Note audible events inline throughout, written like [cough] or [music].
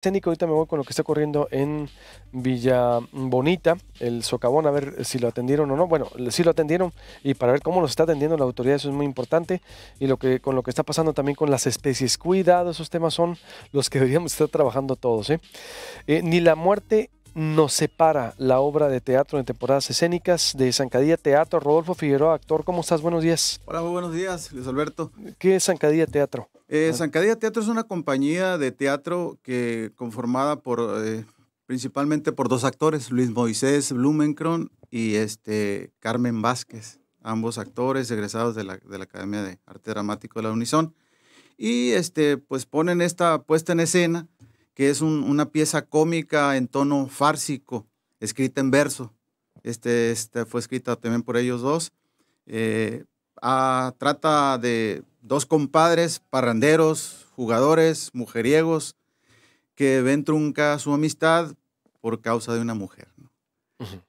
Técnico, Ahorita me voy con lo que está ocurriendo en Villa Bonita, el socavón, a ver si lo atendieron o no. Bueno, sí lo atendieron y para ver cómo lo está atendiendo la autoridad, eso es muy importante. Y lo que, con lo que está pasando también con las especies, cuidado, esos temas son los que [laughs] deberíamos estar trabajando todos. ¿eh? Eh, ni la muerte nos separa la obra de teatro en temporadas escénicas de Zancadilla Teatro. Rodolfo Figueroa, actor, ¿cómo estás? Buenos días. Hola, muy buenos días, Luis Alberto. ¿Qué es Zancadilla Teatro? Eh, Zancadilla Teatro es una compañía de teatro que conformada por eh, principalmente por dos actores, Luis Moisés Blumenkron y este, Carmen Vázquez, ambos actores egresados de la, de la Academia de Arte Dramático de la Unison. Y este, pues ponen esta puesta en escena que es una pieza cómica en tono fársico, escrita en verso. Este, este fue escrita también por ellos dos. Eh, ah, trata de dos compadres, parranderos, jugadores, mujeriegos, que ven trunca su amistad por causa de una mujer.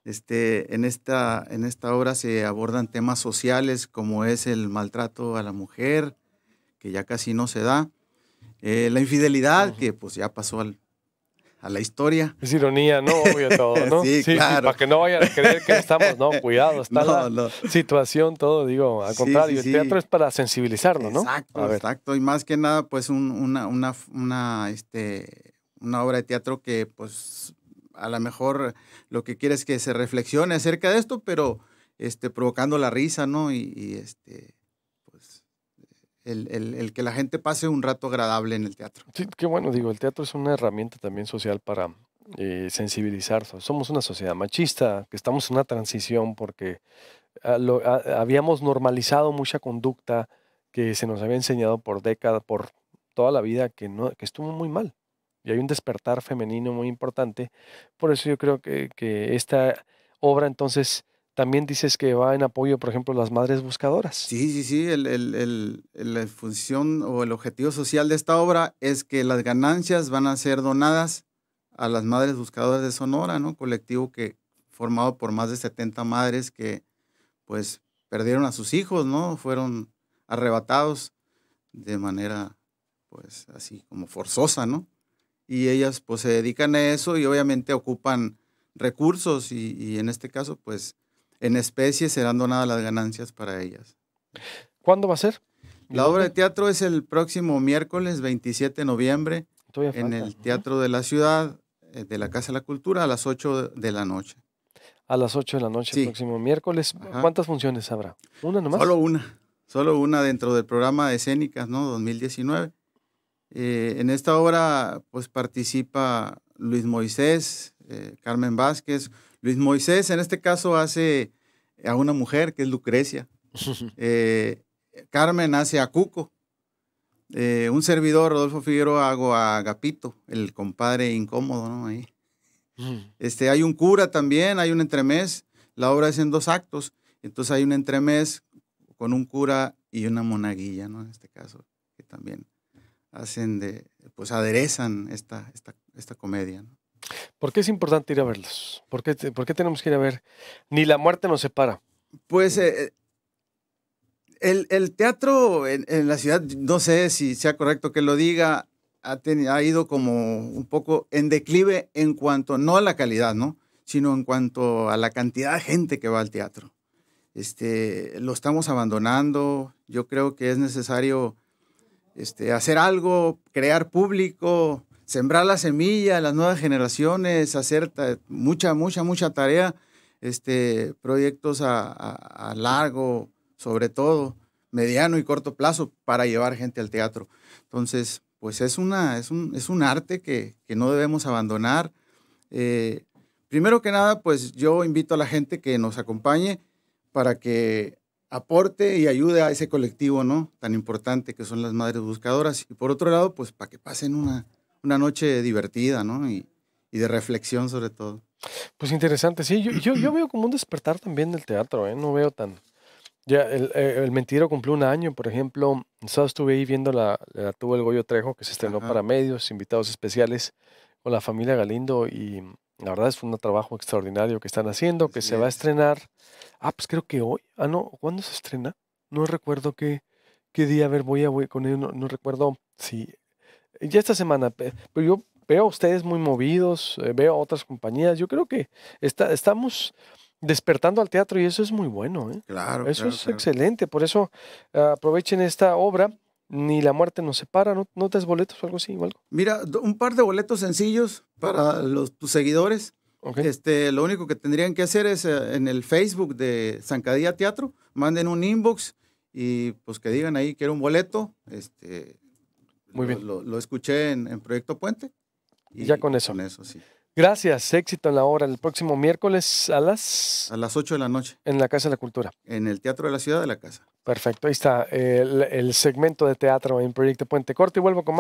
este, en, esta, en esta obra se abordan temas sociales como es el maltrato a la mujer, que ya casi no se da, eh, la infidelidad, que pues ya pasó al, a la historia. Es ironía, ¿no? Obvio todo, ¿no? [laughs] sí, claro. para que no vayan a creer que estamos, no, cuidado, [laughs] está la situación, todo, digo, al contrario, el teatro es para sensibilizarlo, ¿no? Exacto, exacto, y más que nada, pues una, una, este, una obra de teatro que, pues, a lo mejor lo que quiere es que se reflexione acerca de esto, pero, este, provocando la risa, ¿no? Y, y este, el, que la gente pase un rato agradable en el teatro. Sí, qué bueno, digo, el teatro es una herramienta también social para eh, sensibilizar. Somos una sociedad machista, que estamos en una transición porque ah, ah, habíamos normalizado mucha conducta que se nos había enseñado por décadas, por toda la vida, que, no, estuvo muy mal. Y hay un despertar femenino muy importante. Por eso yo creo que esta obra entonces también dices que va en apoyo, por ejemplo, a las madres buscadoras. Sí, sí, sí. El, el, la función o el objetivo social de esta obra es que las ganancias van a ser donadas a las madres buscadoras de Sonora, ¿no? Colectivo que formado por más de 70 madres que, pues, perdieron a sus hijos, ¿no? Fueron arrebatados de manera, pues, así como forzosa, ¿no? Y ellas, pues, se dedican a eso y obviamente ocupan recursos y, y en este caso, pues, en especie serán donadas las ganancias para ellas. ¿Cuándo va a ser? La obra de teatro es el próximo miércoles 27 de noviembre en el Teatro de la Ciudad, eh, de la Casa de la Cultura, a las 8 de la noche. A las 8 de la noche, sí. el próximo miércoles. ¿Cuántas funciones habrá? ¿Una nomás? Solo una. Solo una dentro del programa de Escénicas, ¿no? 2019. Eh, en esta obra, pues participa Luis Moisés, eh, Carmen Vázquez, Luis Moisés, en este caso hace a una mujer que es Lucrecia, [laughs] eh, Carmen hace a Cuco, eh, un servidor, Rodolfo Figueroa, hago a Gapito, el compadre incómodo, ¿no? Ahí. [laughs] Este, hay un cura también, hay un entremés, la obra es en dos actos, entonces hay un entremés con un cura y una monaguilla, ¿no? En este caso, que también hacen de, pues aderezan esta, esta, esta comedia, ¿no? ¿Por qué es importante ir a verlos? ¿Por qué, tenemos que ir a ver? Ni la muerte nos separa. Pues eh, el, teatro en, la ciudad, no sé si sea correcto que lo diga, ha, ha, ido como un poco en declive en cuanto, no a la calidad, ¿no? sino en cuanto a la cantidad de gente que va al teatro. Este, lo estamos abandonando, yo creo que es necesario este, hacer algo, crear público, sembrar la semilla, las nuevas generaciones, hacer mucha, mucha, mucha tarea, este, proyectos a, largo, sobre todo, mediano y corto plazo para llevar gente al teatro. Entonces, pues es, una, es, un, arte que, no debemos abandonar. Eh, primero que nada, pues yo invito a la gente que nos acompañe para que aporte y ayude a ese colectivo, ¿no? Tan importante que son las madres buscadoras. Y por otro lado, pues para que pasen una, una noche divertida, ¿no? Y, de reflexión sobre todo. Pues interesante, sí. Yo, yo, yo, veo como un despertar también del teatro, ¿eh? No veo tan... Ya, el, el Mentiro cumplió un año, por ejemplo. Sábado estuve ahí viendo la, la tuvo El Goyo Trejo, que se estrenó para medios, invitados especiales con la familia Galindo y la verdad es un trabajo extraordinario que están haciendo, que se va a estrenar. Ah, pues creo que hoy. Ah, no, ¿cuándo se estrena? No recuerdo qué, qué día. A ver, voy a voy con él, no, no recuerdo si ya esta semana, pero yo veo a ustedes muy movidos, eh, veo a otras compañías, yo creo que está, estamos despertando al teatro y eso es muy bueno. ¿eh? Claro. Eso es excelente, por eso aprovechen esta obra. Ni la muerte nos separa, ¿no? ¿No boletos o algo así? Mira, un par de boletos sencillos para los, tus seguidores. Este, lo único que tendrían que hacer es eh, en el Facebook de Zancadilla Teatro, manden un inbox y pues que digan ahí que era un boleto. Este, muy bien. Lo, escuché en, Proyecto Puente. ya con eso. sí. Gracias, éxito en la hora. El próximo miércoles a las... A las 8 de la noche. En la Casa de la Cultura. En el Teatro de la Ciudad de la Casa. Perfecto, ahí está el, el segmento de teatro en Proyecto Puente Corto y vuelvo con más.